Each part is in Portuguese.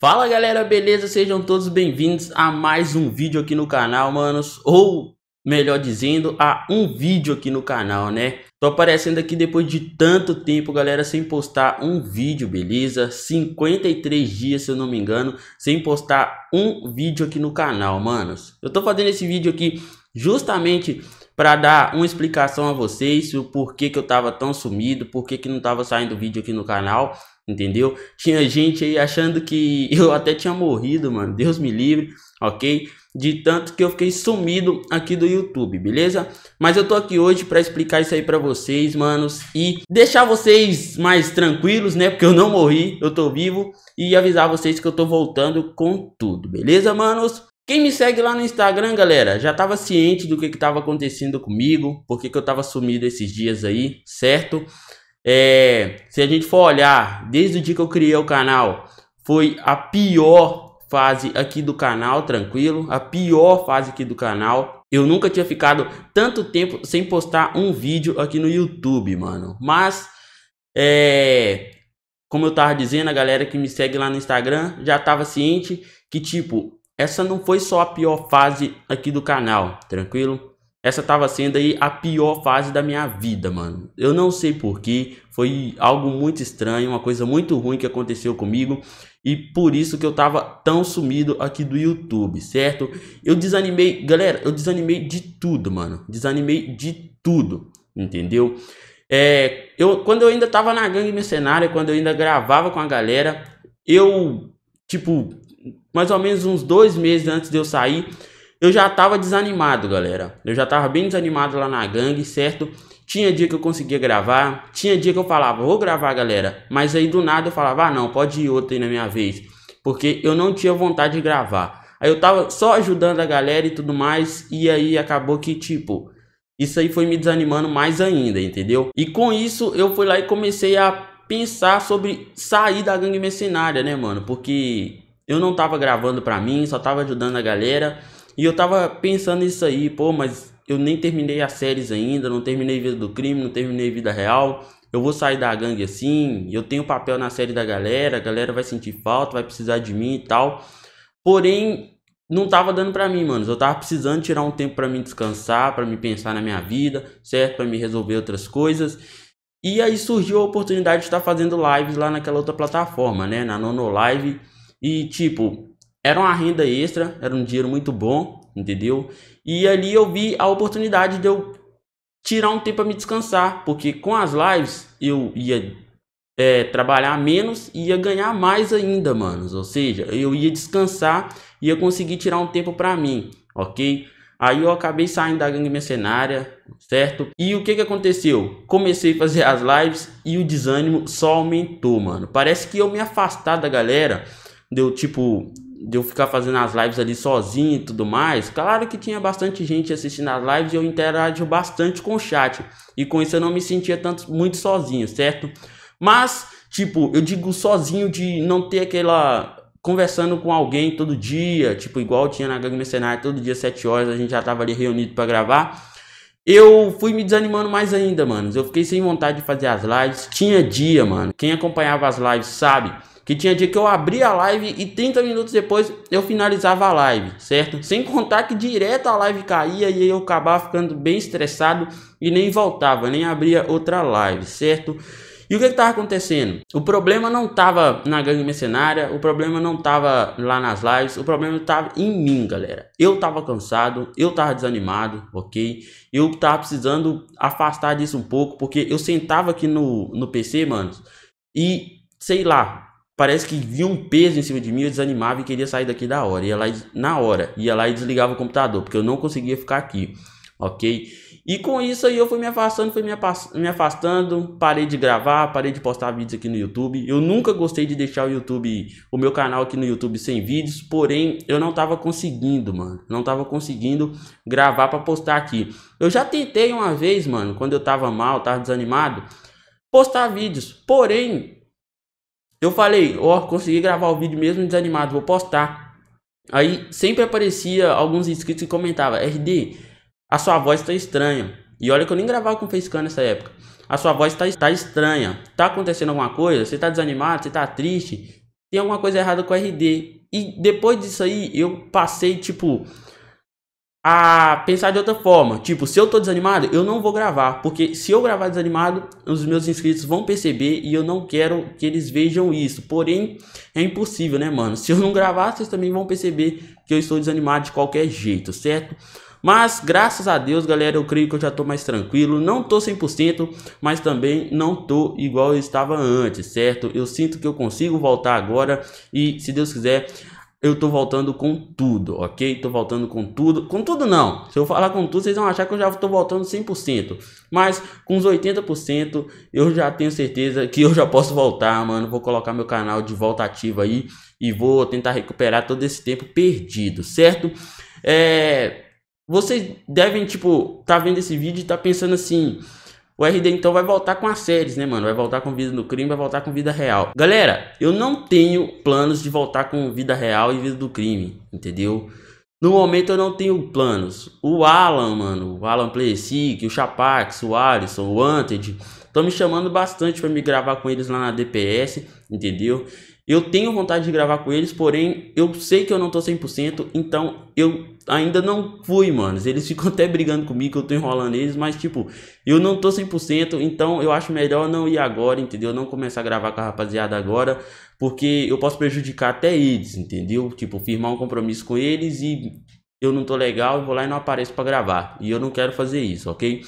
Fala galera, beleza? Sejam todos bem-vindos a mais um vídeo aqui no canal, manos. Ou melhor dizendo, a um vídeo aqui no canal, né? Tô aparecendo aqui depois de tanto tempo, galera, sem postar um vídeo, beleza? 53 dias, se eu não me engano, sem postar um vídeo aqui no canal, manos. Eu tô fazendo esse vídeo aqui justamente para dar uma explicação a vocês o porquê que eu tava tão sumido, porquê que não tava saindo vídeo aqui no canal Entendeu? Tinha gente aí achando que eu até tinha morrido, mano. Deus me livre, ok? De tanto que eu fiquei sumido aqui do YouTube, beleza? Mas eu tô aqui hoje para explicar isso aí para vocês, manos, e deixar vocês mais tranquilos, né? Porque eu não morri, eu tô vivo e avisar vocês que eu tô voltando com tudo, beleza, manos? Quem me segue lá no Instagram, galera, já tava ciente do que que tava acontecendo comigo, porque que eu tava sumido esses dias aí, certo? É, se a gente for olhar, desde o dia que eu criei o canal, foi a pior fase aqui do canal, tranquilo? A pior fase aqui do canal. Eu nunca tinha ficado tanto tempo sem postar um vídeo aqui no YouTube, mano. Mas, é, como eu tava dizendo, a galera que me segue lá no Instagram já tava ciente que, tipo, essa não foi só a pior fase aqui do canal, tranquilo? essa tava sendo aí a pior fase da minha vida, mano. Eu não sei porquê, foi algo muito estranho, uma coisa muito ruim que aconteceu comigo. E por isso que eu tava tão sumido aqui do YouTube, certo? Eu desanimei, galera, eu desanimei de tudo, mano. Desanimei de tudo, entendeu? É, eu, quando eu ainda tava na gangue mercenária, quando eu ainda gravava com a galera, eu, tipo, mais ou menos uns dois meses antes de eu sair, eu já tava desanimado, galera. Eu já tava bem desanimado lá na gangue, certo? Tinha dia que eu conseguia gravar, tinha dia que eu falava, vou gravar, galera. Mas aí do nada eu falava, ah, não, pode ir outra aí na minha vez. Porque eu não tinha vontade de gravar. Aí eu tava só ajudando a galera e tudo mais, e aí acabou que, tipo, isso aí foi me desanimando mais ainda, entendeu? E com isso eu fui lá e comecei a pensar sobre sair da gangue mercenária, né, mano? Porque eu não tava gravando pra mim, só tava ajudando a galera. E eu tava pensando nisso aí, pô, mas eu nem terminei as séries ainda, não terminei Vida do Crime, não terminei Vida Real. Eu vou sair da gangue assim, eu tenho papel na série da galera, a galera vai sentir falta, vai precisar de mim e tal. Porém, não tava dando para mim, mano. Eu tava precisando tirar um tempo para me descansar, para me pensar na minha vida, certo? Para me resolver outras coisas. E aí surgiu a oportunidade de estar tá fazendo lives lá naquela outra plataforma, né, na Nono Live. E tipo, era uma renda extra, era um dinheiro muito bom, entendeu? E ali eu vi a oportunidade de eu tirar um tempo para me descansar, porque com as lives eu ia é, trabalhar menos e ia ganhar mais ainda, manos. Ou seja, eu ia descansar e ia conseguir tirar um tempo para mim, ok? Aí eu acabei saindo da gangue mercenária, certo? E o que que aconteceu? Comecei a fazer as lives e o desânimo só aumentou, mano. Parece que eu me afastar da galera, deu tipo de eu ficar fazendo as lives ali sozinho e tudo mais, claro que tinha bastante gente assistindo as lives e eu interajo bastante com o chat. E com isso eu não me sentia tanto muito sozinho, certo? Mas, tipo, eu digo sozinho de não ter aquela. conversando com alguém todo dia, tipo, igual tinha na Gangue Mercenário, todo dia, 7 horas, a gente já tava ali reunido para gravar. Eu fui me desanimando mais ainda, mano. Eu fiquei sem vontade de fazer as lives. Tinha dia, mano. Quem acompanhava as lives sabe que tinha dia que eu abria a live e 30 minutos depois eu finalizava a live, certo? Sem contar que direto a live caía e eu acabava ficando bem estressado e nem voltava, nem abria outra live, certo? E o que estava acontecendo? O problema não estava na gangue mercenária, o problema não estava lá nas lives, o problema estava em mim, galera. Eu estava cansado, eu estava desanimado, ok? Eu estava precisando afastar disso um pouco, porque eu sentava aqui no, no PC, mano, e sei lá, Parece que vinha um peso em cima de mim, eu desanimava e queria sair daqui da hora. Ia lá na hora, ia lá e desligava o computador, porque eu não conseguia ficar aqui, ok? E com isso aí eu fui me afastando, fui me afastando, parei de gravar, parei de postar vídeos aqui no YouTube. Eu nunca gostei de deixar o YouTube, o meu canal aqui no YouTube sem vídeos, porém eu não tava conseguindo, mano. Não tava conseguindo gravar para postar aqui. Eu já tentei uma vez, mano, quando eu tava mal, tava desanimado, postar vídeos. Porém, eu falei, ó, oh, consegui gravar o vídeo mesmo desanimado, vou postar. Aí sempre aparecia alguns inscritos que comentavam, RD, a sua voz tá estranha. E olha que eu nem gravava com facecam nessa época. A sua voz tá, tá estranha. Tá acontecendo alguma coisa? Você tá desanimado? Você tá triste? Tem alguma coisa errada com o RD. E depois disso aí, eu passei, tipo, a pensar de outra forma. Tipo, se eu tô desanimado, eu não vou gravar, porque se eu gravar desanimado, os meus inscritos vão perceber e eu não quero que eles vejam isso. Porém, é impossível, né, mano? Se eu não gravar, vocês também vão perceber que eu estou desanimado de qualquer jeito, certo? Mas graças a Deus, galera, eu creio que eu já tô mais tranquilo. Não tô 100%, mas também não tô igual eu estava antes, certo? Eu sinto que eu consigo voltar agora e se Deus quiser, eu tô voltando com tudo, ok? Tô voltando com tudo. Com tudo não. Se eu falar com tudo, vocês vão achar que eu já tô voltando 100%. Mas com os 80%, eu já tenho certeza que eu já posso voltar, mano. Vou colocar meu canal de volta ativo aí e vou tentar recuperar todo esse tempo perdido, certo? É, vocês devem, tipo, tá vendo esse vídeo e tá pensando assim: o RD então vai voltar com as séries, né, mano? Vai voltar com Vida no Crime, vai voltar com Vida Real. Galera, eu não tenho planos de voltar com Vida Real e Vida do Crime, entendeu? No momento eu não tenho planos. O Alan, mano, o Alan Playsic, o Chapax, o Alisson, o Wanted, estão me chamando bastante para me gravar com eles lá na DPS, entendeu? Eu tenho vontade de gravar com eles, porém eu sei que eu não tô 100%, então eu ainda não fui, mano. Eles ficam até brigando comigo que eu tô enrolando eles, mas tipo, eu não tô 100%, então eu acho melhor não ir agora, entendeu? Não começar a gravar com a rapaziada agora, porque eu posso prejudicar até eles, entendeu? Tipo, firmar um compromisso com eles e eu não tô legal, vou lá e não apareço para gravar. E eu não quero fazer isso, ok?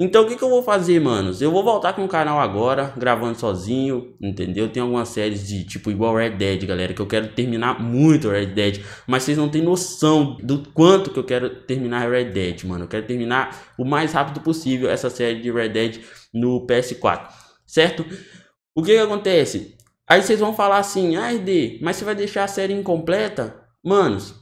Então o que, que eu vou fazer, manos? Eu vou voltar com o canal agora, gravando sozinho, entendeu? Tem algumas séries de tipo igual Red Dead, galera, que eu quero terminar muito Red Dead, mas vocês não têm noção do quanto que eu quero terminar Red Dead, mano. Eu quero terminar o mais rápido possível essa série de Red Dead no PS4, certo? O que que acontece? Aí vocês vão falar assim, ah, RD, mas você vai deixar a série incompleta? Manos,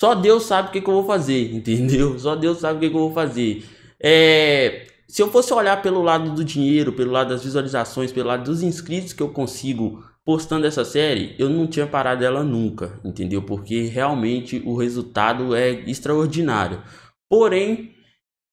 só Deus sabe o que, que eu vou fazer, entendeu? Só Deus sabe o que, que eu vou fazer. É, se eu fosse olhar pelo lado do dinheiro, pelo lado das visualizações, pelo lado dos inscritos que eu consigo postando essa série, eu não tinha parado ela nunca, entendeu? Porque realmente o resultado é extraordinário. Porém,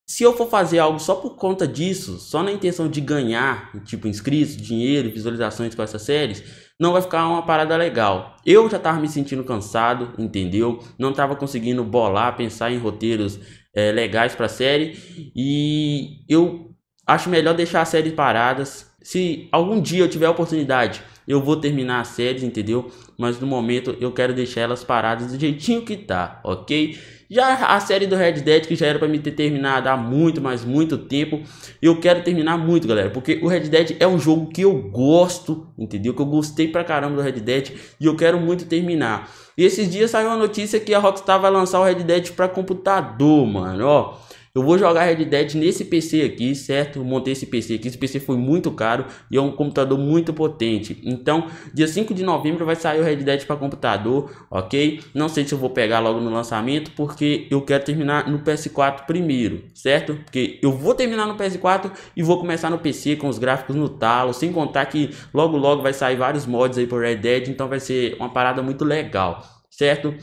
se eu for fazer algo só por conta disso, só na intenção de ganhar, tipo, inscritos, dinheiro, visualizações com essas séries, não vai ficar uma parada legal. Eu já tava me sentindo cansado, entendeu? Não tava conseguindo bolar, pensar em roteiros é, legais para a série. E eu acho melhor deixar as séries paradas. Se algum dia eu tiver a oportunidade, eu vou terminar as séries, entendeu? Mas no momento eu quero deixar elas paradas do jeitinho que tá, ok? Já a série do Red Dead, que já era para me ter terminado há muito, mas muito tempo, eu quero terminar muito, galera, porque o Red Dead é um jogo que eu gosto, entendeu? Que eu gostei pra caramba do Red Dead e eu quero muito terminar. E esses dias saiu a notícia que a Rockstar vai lançar o Red Dead para computador, mano, ó. Eu vou jogar Red Dead nesse PC aqui, certo? Montei esse PC aqui, esse PC foi muito caro e é um computador muito potente. Então, dia 5 de novembro vai sair o Red Dead para computador, ok? Não sei se eu vou pegar logo no lançamento, porque eu quero terminar no PS4 primeiro, certo? Porque eu vou terminar no PS4 e vou começar no PC com os gráficos no talo, sem contar que logo logo vai sair vários mods aí pro Red Dead, então vai ser uma parada muito legal certo?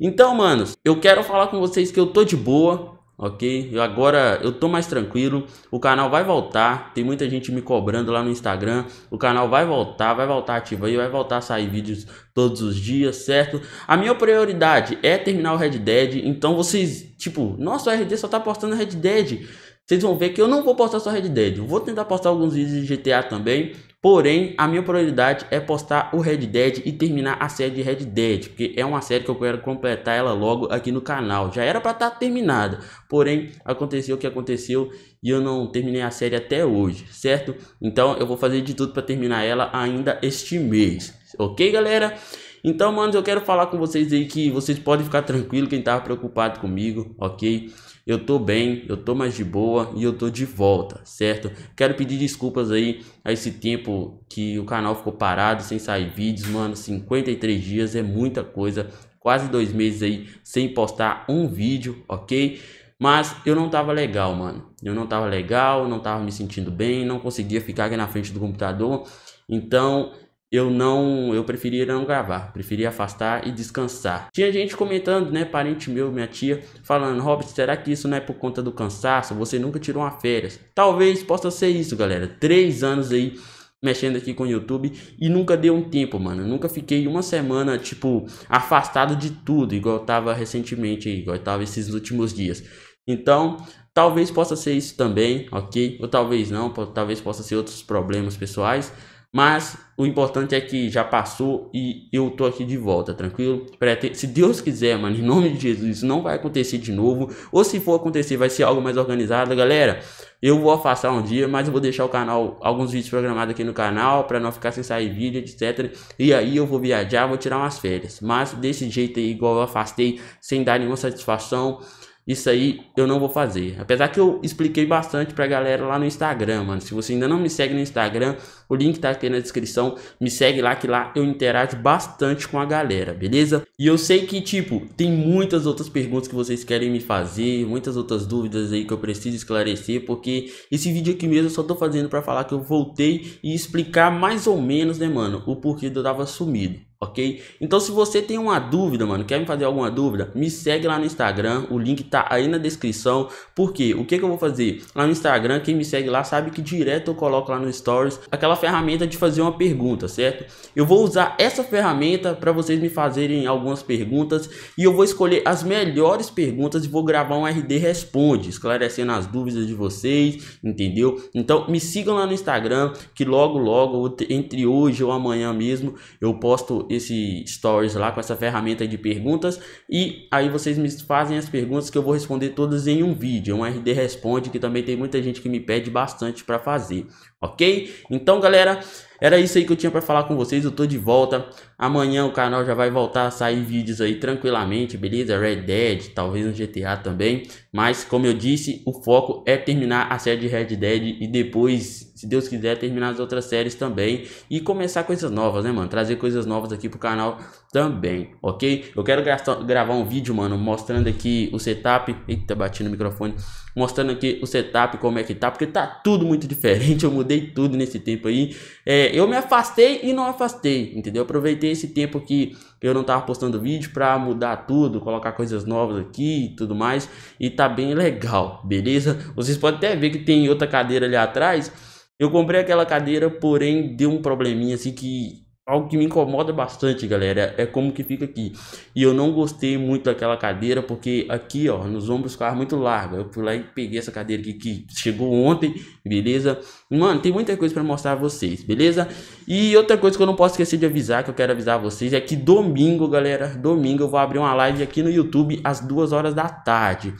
Então, manos, eu quero falar com vocês que eu tô de boa, ok? Eu agora eu tô mais tranquilo, o canal vai voltar, tem muita gente me cobrando lá no Instagram, o canal vai voltar, vai voltar ativo aí, vai voltar a sair vídeos todos os dias, certo? A minha prioridade é terminar o Red Dead, então vocês, tipo, nossa, o RD só tá postando Red Dead. Vocês vão ver que eu não vou postar só Red Dead, eu vou tentar postar alguns vídeos de GTA também, Porém, a minha prioridade é postar o Red Dead e terminar a série de Red Dead, porque é uma série que eu quero completar ela logo aqui no canal. Já era para estar tá terminada, porém aconteceu o que aconteceu e eu não terminei a série até hoje, certo? Então eu vou fazer de tudo para terminar ela ainda este mês, ok, galera? Então, manos, eu quero falar com vocês aí que vocês podem ficar tranquilo quem tava tá preocupado comigo, ok? Eu tô bem, eu tô mais de boa e eu tô de volta, certo? Quero pedir desculpas aí a esse tempo que o canal ficou parado, sem sair vídeos, mano. 53 dias é muita coisa, quase dois meses aí sem postar um vídeo, ok? Mas eu não tava legal, mano. Eu não tava legal, não tava me sentindo bem, não conseguia ficar aqui na frente do computador. Então eu não, eu preferia não gravar, preferia afastar e descansar. Tinha gente comentando, né, parente meu, minha tia, falando, Robert, será que isso não é por conta do cansaço? Você nunca tirou uma férias? Talvez possa ser isso, galera. Três anos aí mexendo aqui com o YouTube e nunca deu um tempo, mano. Eu nunca fiquei uma semana, tipo, afastado de tudo, igual tava recentemente, igual tava esses últimos dias. Então, talvez possa ser isso também, ok? Ou talvez não, talvez possa ser outros problemas pessoais. Mas o importante é que já passou e eu tô aqui de volta, tranquilo? Se Deus quiser, mano, em nome de Jesus, não vai acontecer de novo. Ou se for acontecer, vai ser algo mais organizado, galera. Eu vou afastar um dia, mas eu vou deixar o canal, alguns vídeos programados aqui no canal, para não ficar sem sair vídeo, etc. E aí eu vou viajar, vou tirar umas férias. Mas desse jeito aí, igual eu afastei, sem dar nenhuma satisfação. Isso aí eu não vou fazer. Apesar que eu expliquei bastante pra galera lá no Instagram, mano. Se você ainda não me segue no Instagram, o link tá aqui na descrição. Me segue lá que lá eu interajo bastante com a galera, beleza? E eu sei que, tipo, tem muitas outras perguntas que vocês querem me fazer, muitas outras dúvidas aí que eu preciso esclarecer, porque esse vídeo aqui mesmo eu só tô fazendo pra falar que eu voltei e explicar mais ou menos, né, mano, o porquê eu tava sumido ok? Então se você tem uma dúvida, mano, quer me fazer alguma dúvida, me segue lá no Instagram, o link tá aí na descrição, porque o que, que eu vou fazer? Lá no Instagram, quem me segue lá sabe que direto eu coloco lá no Stories aquela ferramenta de fazer uma pergunta, certo? Eu vou usar essa ferramenta para vocês me fazerem algumas perguntas e eu vou escolher as melhores perguntas e vou gravar um RD Responde, esclarecendo as dúvidas de vocês, entendeu? Então me sigam lá no Instagram, que logo logo, entre hoje ou amanhã mesmo, eu posto faço esse stories lá com essa ferramenta de perguntas e aí vocês me fazem as perguntas que eu vou responder todas em um vídeo, é um RD responde que também tem muita gente que me pede bastante para fazer ok? Então, galera, era isso aí que eu tinha para falar com vocês. Eu tô de volta. Amanhã o canal já vai voltar a sair vídeos aí tranquilamente, beleza? Red Dead, talvez um GTA também. Mas, como eu disse, o foco é terminar a série de Red Dead e depois, se Deus quiser, terminar as outras séries também. E começar coisas novas, né, mano? Trazer coisas novas aqui pro canal também, ok? Eu quero gravar um vídeo, mano, mostrando aqui o setup. Eita, bati no microfone mostrando aqui o setup, como é que tá, porque tá tudo muito diferente, eu mudei tudo nesse tempo aí, é, eu me afastei e não afastei, entendeu? Aproveitei esse tempo que eu não tava postando vídeo para mudar tudo, colocar coisas novas aqui e tudo mais, e tá bem legal, beleza? Vocês podem até ver que tem outra cadeira ali atrás, eu comprei aquela cadeira, porém deu um probleminha assim que algo que me incomoda bastante, galera, é como que fica aqui. E eu não gostei muito daquela cadeira, porque aqui, ó, nos ombros ficava muito larga. Eu fui lá e peguei essa cadeira aqui que chegou ontem, beleza? Mano, tem muita coisa para mostrar a vocês, beleza? E outra coisa que eu não posso esquecer de avisar, que eu quero avisar a vocês, é que domingo, galera, domingo eu vou abrir uma live aqui no YouTube às duas horas da tarde.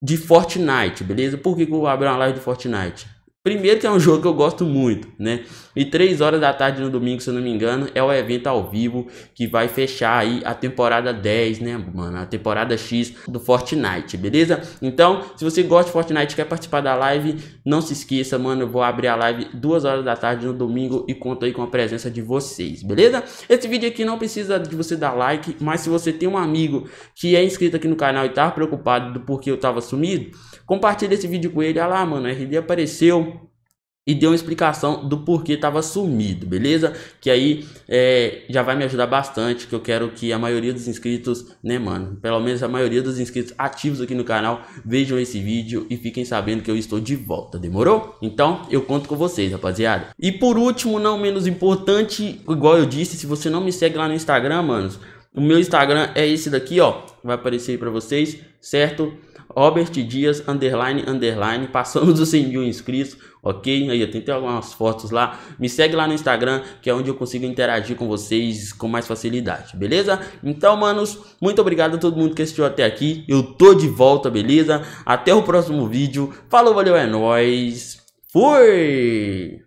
De Fortnite, beleza? Por que, que eu vou abrir uma live de Fortnite? Primeiro que é um jogo que eu gosto muito, né? E 3 horas da tarde no domingo, se eu não me engano, é o evento ao vivo que vai fechar aí a temporada 10, né, mano? A temporada X do Fortnite, beleza? Então, se você gosta de Fortnite e quer participar da live, não se esqueça, mano, eu vou abrir a live 2 horas da tarde no domingo e conto aí com a presença de vocês, beleza? Esse vídeo aqui não precisa de você dar like, mas se você tem um amigo que é inscrito aqui no canal e tá preocupado do porquê eu tava sumido, compartilha esse vídeo com ele, olha ah lá, mano, RD apareceu e deu uma explicação do porquê estava sumido, beleza? Que aí é, já vai me ajudar bastante, que eu quero que a maioria dos inscritos, né mano, pelo menos a maioria dos inscritos ativos aqui no canal vejam esse vídeo e fiquem sabendo que eu estou de volta, demorou? Então eu conto com vocês, rapaziada. E por último, não menos importante, igual eu disse, se você não me segue lá no Instagram, manos, o meu Instagram é esse daqui, ó, vai aparecer aí pra vocês, certo? Robert Dias, underline, underline, passamos os 100 mil inscritos, ok? Aí eu tentei algumas fotos lá, me segue lá no Instagram, que é onde eu consigo interagir com vocês com mais facilidade, beleza? Então, manos, muito obrigado a todo mundo que assistiu até aqui, eu tô de volta, beleza? Até o próximo vídeo, falou, valeu, é nóis, fui!